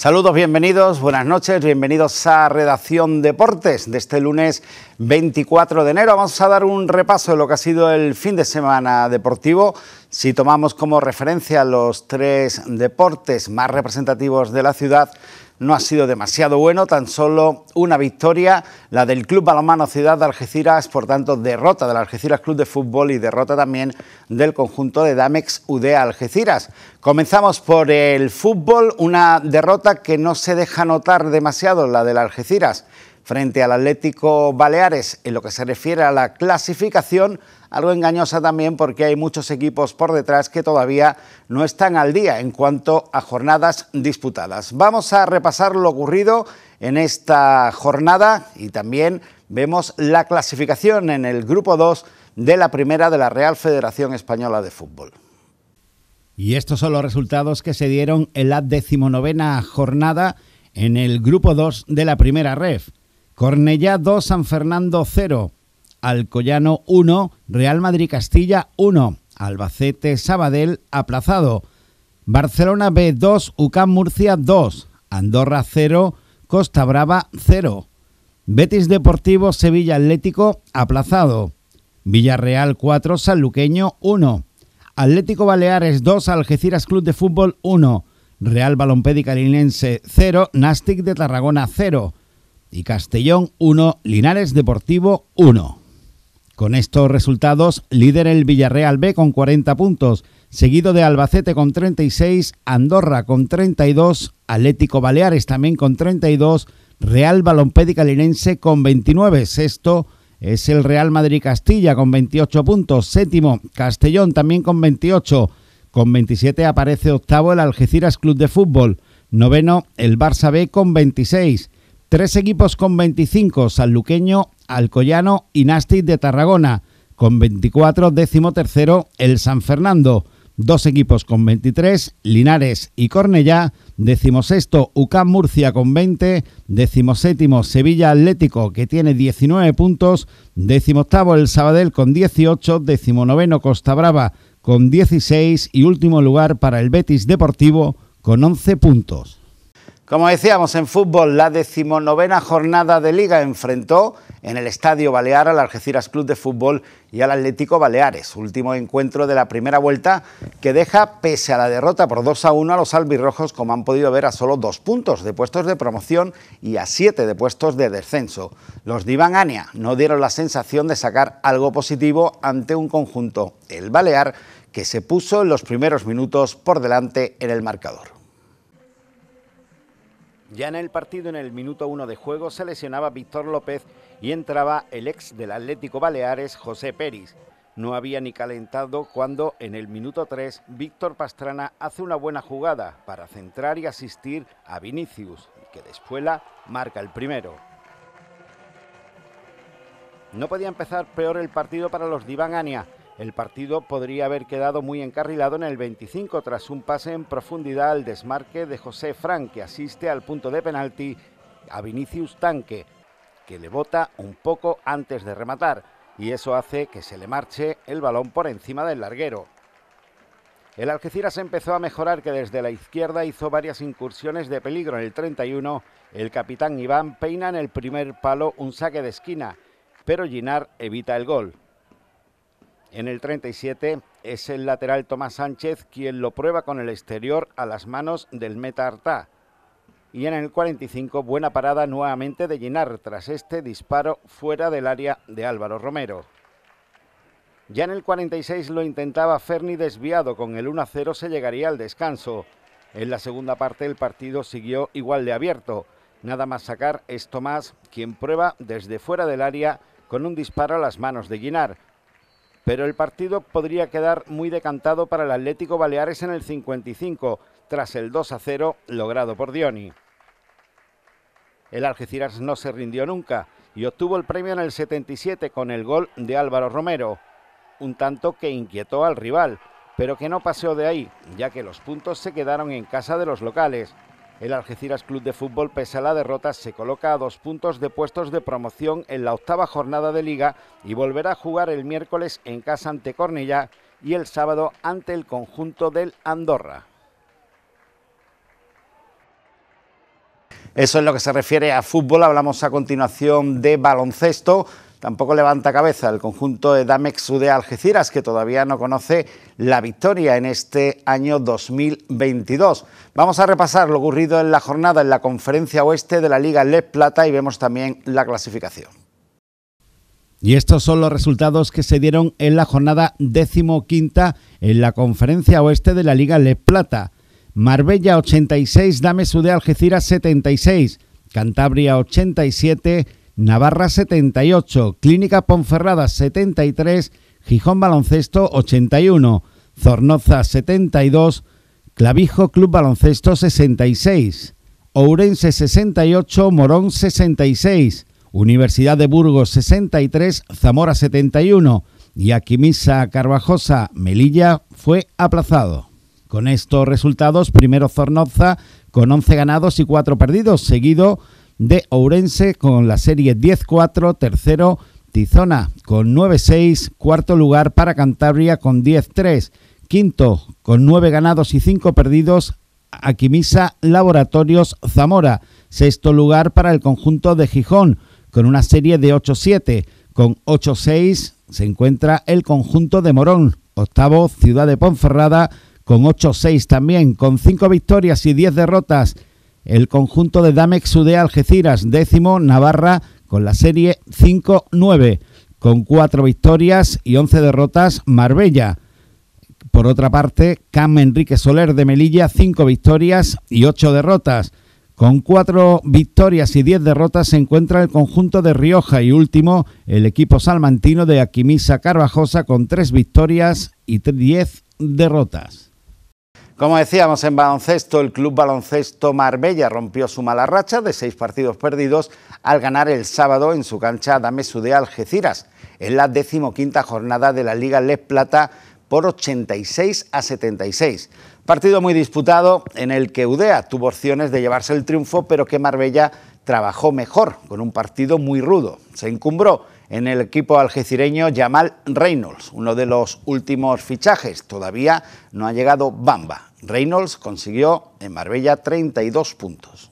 Saludos, bienvenidos, buenas noches, bienvenidos a Redacción Deportes de este lunes 24 de enero. Vamos a dar un repaso de lo que ha sido el fin de semana deportivo. Si tomamos como referencia los tres deportes más representativos de la ciudad, no ha sido demasiado bueno, tan solo una victoria, la del Club Balonmano Ciudad de Algeciras, por tanto derrota del Algeciras Club de Fútbol y derrota también del conjunto de Damex UD Algeciras. Comenzamos por el fútbol, una derrota que no se deja notar demasiado, la del Algeciras, frente al Atlético Baleares, en lo que se refiere a la clasificación algo engañosa también porque hay muchos equipos por detrás que todavía no están al día en cuanto a jornadas disputadas. Vamos a repasar lo ocurrido en esta jornada y también vemos la clasificación en el grupo 2 de la primera de la Real Federación Española de Fútbol. Y estos son los resultados que se dieron en la decimonovena jornada en el grupo 2 de la primera ref. Cornellá 2, San Fernando 0, Alcoyano 1, Real Madrid Castilla 1, Albacete Sabadell aplazado, Barcelona B2, UCAM Murcia 2, Andorra 0, Costa Brava 0, Betis Deportivo Sevilla Atlético aplazado, Villarreal 4, Sanluqueño 1, Atlético Baleares 2, Algeciras Club de Fútbol 1, Real Balompédica Linense 0, Nastic de Tarragona 0 y Castellón 1, Linares Deportivo 1. Con estos resultados, líder el Villarreal B con 40 puntos, seguido de Albacete con 36, Andorra con 32, Atlético Baleares también con 32, Real Balompédica Linense con 29, sexto es el Real Madrid Castilla con 28 puntos, séptimo Castellón también con 28, con 27 aparece octavo el Algeciras Club de Fútbol, noveno el Barça B con 26, tres equipos con 25, Sanluqueño, Alcoyano y nastis de Tarragona, con 24 décimo el San Fernando, dos equipos con 23, Linares y Cornellá, decimosexto UCAM Murcia con 20, decimoséptimo Sevilla Atlético que tiene 19 puntos, decimoctavo el Sabadell con 18, decimonoveno Costa Brava con 16 y último lugar para el Betis Deportivo con 11 puntos. Como decíamos en fútbol, la decimonovena jornada de liga enfrentó en el Estadio Balear al Algeciras Club de Fútbol y al Atlético Baleares. Último encuentro de la primera vuelta que deja, pese a la derrota por 2 a 1, a los albirrojos, como han podido ver, a solo dos puntos de puestos de promoción y a siete de puestos de descenso. Los de no dieron la sensación de sacar algo positivo ante un conjunto, el Balear, que se puso en los primeros minutos por delante en el marcador. Ya en el partido, en el minuto 1 de juego, se lesionaba Víctor López y entraba el ex del Atlético Baleares, José Pérez. No había ni calentado cuando en el minuto 3 Víctor Pastrana hace una buena jugada para centrar y asistir a Vinicius, que de la marca el primero. No podía empezar peor el partido para los Diván el partido podría haber quedado muy encarrilado en el 25 tras un pase en profundidad al desmarque de José Frank, que asiste al punto de penalti a Vinicius Tanque, que le bota un poco antes de rematar, y eso hace que se le marche el balón por encima del larguero. El Algeciras empezó a mejorar que desde la izquierda hizo varias incursiones de peligro en el 31. El capitán Iván peina en el primer palo un saque de esquina, pero Ginar evita el gol en el 37 es el lateral Tomás Sánchez quien lo prueba con el exterior a las manos del meta Artá. Y en el 45 buena parada nuevamente de Ginar tras este disparo fuera del área de Álvaro Romero. Ya en el 46 lo intentaba Ferni desviado, con el 1-0 se llegaría al descanso. En la segunda parte el partido siguió igual de abierto. Nada más sacar es Tomás quien prueba desde fuera del área con un disparo a las manos de Guinar pero el partido podría quedar muy decantado para el Atlético Baleares en el 55, tras el 2 a 0 logrado por Dioni. El Algeciras no se rindió nunca y obtuvo el premio en el 77 con el gol de Álvaro Romero, un tanto que inquietó al rival, pero que no paseó de ahí, ya que los puntos se quedaron en casa de los locales, el Algeciras Club de Fútbol, pese a la derrota, se coloca a dos puntos de puestos de promoción en la octava jornada de liga y volverá a jugar el miércoles en casa ante Cornilla y el sábado ante el conjunto del Andorra. Eso es lo que se refiere a fútbol. Hablamos a continuación de baloncesto. Tampoco levanta cabeza el conjunto de Damex de Algeciras, que todavía no conoce la victoria en este año 2022. Vamos a repasar lo ocurrido en la jornada en la conferencia oeste de la Liga Le Plata y vemos también la clasificación. Y estos son los resultados que se dieron en la jornada decimoquinta en la conferencia oeste de la Liga Le Plata. Marbella 86, Dame Sudé Algeciras 76, Cantabria 87, Navarra 78, Clínica Ponferrada 73, Gijón Baloncesto 81, Zornoza 72, Clavijo Club Baloncesto 66, Ourense 68, Morón 66, Universidad de Burgos 63, Zamora 71 y Aquimisa Carvajosa Melilla fue aplazado. Con estos resultados, primero Zornoza con 11 ganados y 4 perdidos, seguido de Ourense con la serie 10-4, tercero Tizona con 9-6, cuarto lugar para Cantabria con 10-3, quinto con 9 ganados y 5 perdidos Aquimisa Laboratorios Zamora, sexto lugar para el conjunto de Gijón con una serie de 8-7, con 8-6 se encuentra el conjunto de Morón, octavo Ciudad de Ponferrada con 8-6 también, con 5 victorias y 10 derrotas el conjunto de Damex UD Algeciras, décimo Navarra con la serie 5-9, con cuatro victorias y 11 derrotas Marbella. Por otra parte, Cam Enrique Soler de Melilla, cinco victorias y ocho derrotas. Con cuatro victorias y diez derrotas se encuentra el conjunto de Rioja y último el equipo salmantino de Aquimisa Carvajosa con tres victorias y diez derrotas. Como decíamos en baloncesto, el Club Baloncesto Marbella rompió su mala racha de seis partidos perdidos al ganar el sábado en su cancha Damesu de Algeciras, en la decimoquinta jornada de la Liga Les Plata por 86 a 76. Partido muy disputado en el que Udea tuvo opciones de llevarse el triunfo, pero que Marbella trabajó mejor, con un partido muy rudo. Se encumbró en el equipo algecireño Jamal Reynolds, uno de los últimos fichajes. Todavía no ha llegado Bamba. Reynolds consiguió en Marbella 32 puntos.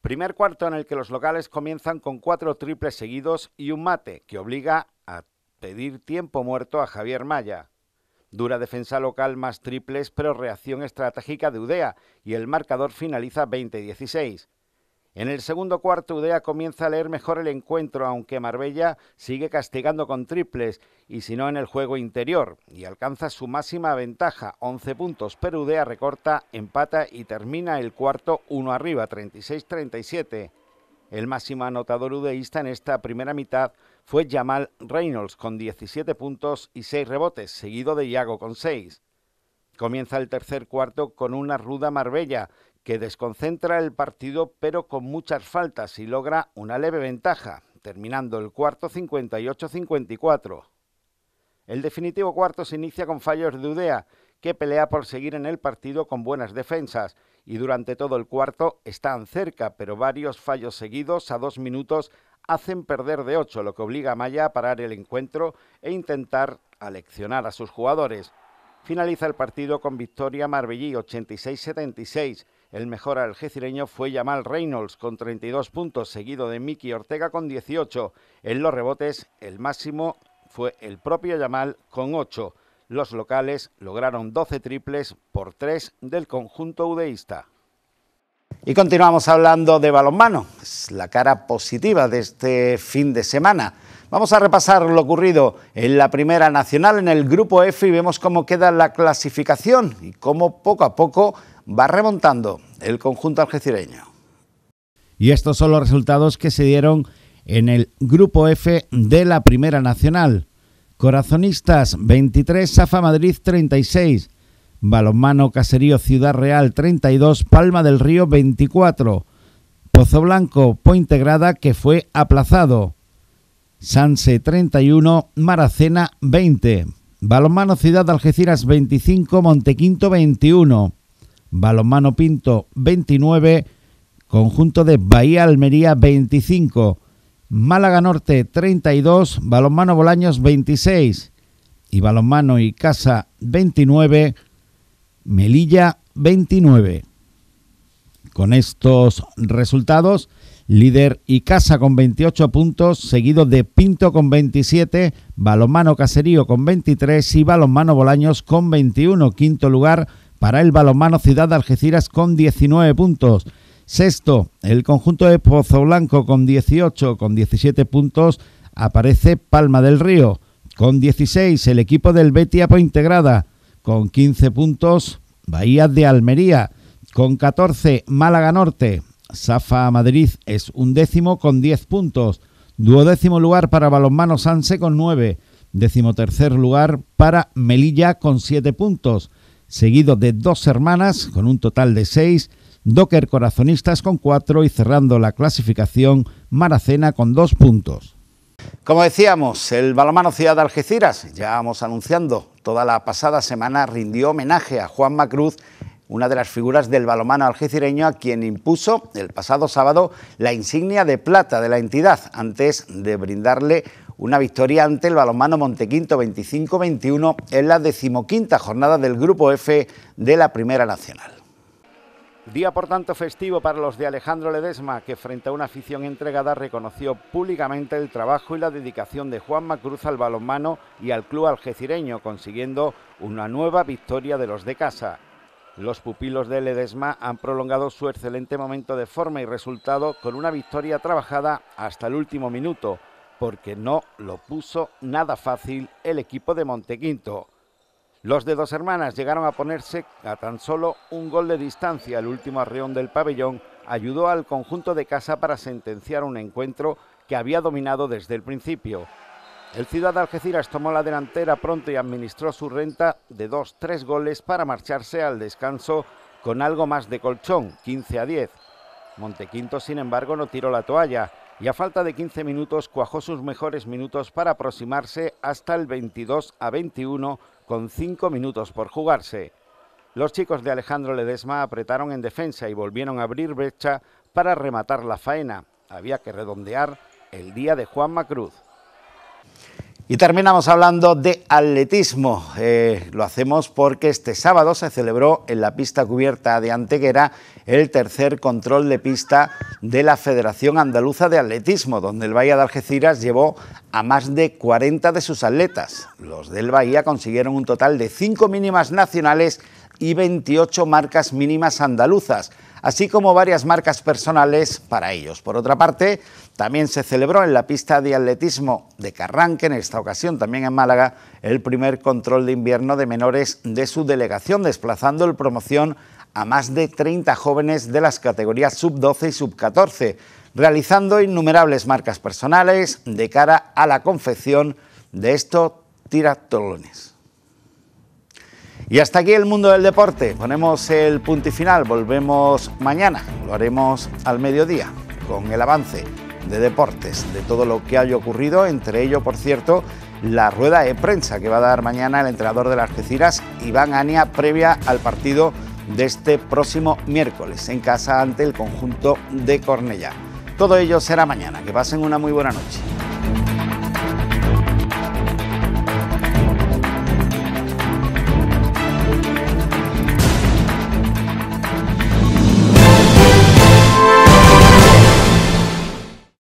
Primer cuarto en el que los locales comienzan con cuatro triples seguidos y un mate que obliga a pedir tiempo muerto a Javier Maya. Dura defensa local más triples, pero reacción estratégica de Udea y el marcador finaliza 20-16. En el segundo cuarto, Udea comienza a leer mejor el encuentro, aunque Marbella sigue castigando con triples y si no en el juego interior, y alcanza su máxima ventaja, 11 puntos, pero Udea recorta, empata y termina el cuarto ...uno arriba, 36-37. El máximo anotador udeísta en esta primera mitad fue Jamal Reynolds con 17 puntos y 6 rebotes, seguido de Iago con 6. Comienza el tercer cuarto con una ruda Marbella, que desconcentra el partido pero con muchas faltas y logra una leve ventaja, terminando el cuarto 58-54. El definitivo cuarto se inicia con fallos de Udea, que pelea por seguir en el partido con buenas defensas, y durante todo el cuarto están cerca, pero varios fallos seguidos a dos minutos hacen perder de ocho... lo que obliga a Maya a parar el encuentro e intentar aleccionar a sus jugadores. Finaliza el partido con victoria Marbellí 86-76 el mejor algecireño fue Yamal Reynolds con 32 puntos, seguido de Miki Ortega con 18. En los rebotes, el máximo fue el propio Yamal con 8. Los locales lograron 12 triples por 3 del conjunto udeísta. Y continuamos hablando de balonmano, es la cara positiva de este fin de semana. Vamos a repasar lo ocurrido en la Primera Nacional, en el Grupo F, y vemos cómo queda la clasificación y cómo poco a poco Va remontando el conjunto algecireño. Y estos son los resultados que se dieron en el Grupo F de la Primera Nacional. Corazonistas 23, Safa Madrid 36, Balonmano Caserío Ciudad Real 32, Palma del Río 24, Pozo Blanco Pointegrada que fue aplazado, Sanse 31, Maracena 20, Balonmano Ciudad de Algeciras 25, Montequinto 21, Balonmano Pinto 29, conjunto de Bahía Almería 25, Málaga Norte 32, Balonmano Bolaños 26 y Balonmano y Casa 29, Melilla 29. Con estos resultados, líder y Casa con 28 puntos, seguido de Pinto con 27, Balomano Caserío con 23 y Balonmano Bolaños con 21. Quinto lugar, para el balonmano Ciudad de Algeciras con 19 puntos. Sexto, el conjunto de Pozo Blanco con 18, con 17 puntos, aparece Palma del Río. Con 16, el equipo del Betiapo Integrada. Con 15 puntos, Bahía de Almería. Con 14, Málaga Norte. Safa Madrid es un décimo con 10 puntos. Duodécimo lugar para Balonmano Sanse con 9. Décimo tercer lugar para Melilla con 7 puntos seguido de dos hermanas con un total de seis, Docker Corazonistas con cuatro y cerrando la clasificación Maracena con dos puntos. Como decíamos, el balomano Ciudad de Algeciras, ya vamos anunciando, toda la pasada semana rindió homenaje a Juan Macruz, una de las figuras del balomano algecireño a quien impuso el pasado sábado la insignia de plata de la entidad, antes de brindarle una victoria ante el balonmano Montequinto 25-21 en la decimoquinta jornada del Grupo F de la Primera Nacional. Día por tanto festivo para los de Alejandro Ledesma, que frente a una afición entregada reconoció públicamente el trabajo y la dedicación de Juan Macruz al balonmano y al club algecireño, consiguiendo una nueva victoria de los de casa. Los pupilos de Ledesma han prolongado su excelente momento de forma y resultado con una victoria trabajada hasta el último minuto, porque no lo puso nada fácil el equipo de Montequinto. Los de dos hermanas llegaron a ponerse a tan solo un gol de distancia. El último arreón del pabellón ayudó al conjunto de casa para sentenciar un encuentro que había dominado desde el principio. El Ciudad de Algeciras tomó la delantera pronto y administró su renta de dos, tres goles para marcharse al descanso con algo más de colchón, 15 a 10. Montequinto, sin embargo, no tiró la toalla y a falta de 15 minutos cuajó sus mejores minutos para aproximarse hasta el 22 a 21 con 5 minutos por jugarse. Los chicos de Alejandro Ledesma apretaron en defensa y volvieron a abrir brecha para rematar la faena. Había que redondear el día de Juan Macruz. Y terminamos hablando de atletismo. Eh, lo hacemos porque este sábado se celebró en la pista cubierta de Anteguera el tercer control de pista de la Federación Andaluza de Atletismo, donde el Bahía de Algeciras llevó a más de 40 de sus atletas. Los del Bahía consiguieron un total de 5 mínimas nacionales y 28 marcas mínimas andaluzas, así como varias marcas personales para ellos. Por otra parte, también se celebró en la pista de atletismo de Carranque, en esta ocasión también en Málaga, el primer control de invierno de menores de su delegación, desplazando el promoción a más de 30 jóvenes de las categorías sub-12 y sub-14, realizando innumerables marcas personales de cara a la confección de estos tiratolones. Y hasta aquí el mundo del deporte. Ponemos el punto y final. Volvemos mañana. Lo haremos al mediodía con el avance de deportes, de todo lo que haya ocurrido, entre ello, por cierto, la rueda de prensa que va a dar mañana el entrenador de las Algeciras, Iván Ania, previa al partido de este próximo miércoles en casa ante el conjunto de Cornella. Todo ello será mañana. Que pasen una muy buena noche.